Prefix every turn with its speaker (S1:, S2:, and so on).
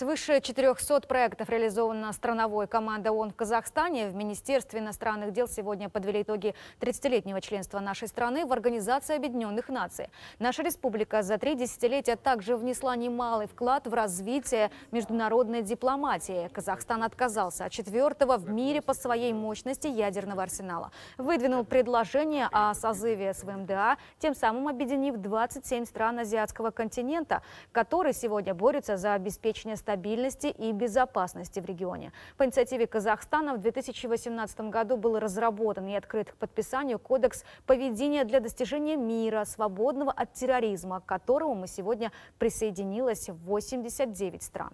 S1: Свыше 400 проектов реализовано страновой командой ООН в Казахстане. В Министерстве иностранных дел сегодня подвели итоги 30-летнего членства нашей страны в Организации Объединенных Наций. Наша республика за три десятилетия также внесла немалый вклад в развитие международной дипломатии. Казахстан отказался от четвертого в мире по своей мощности ядерного арсенала. Выдвинул предложение о созыве СВМДА, тем самым объединив 27 стран азиатского континента, которые сегодня борются за обеспечение страны стабильности и безопасности в регионе. По инициативе Казахстана в 2018 году был разработан и открыт к подписанию Кодекс поведения для достижения мира, свободного от терроризма, к которому мы сегодня присоединилось 89 стран.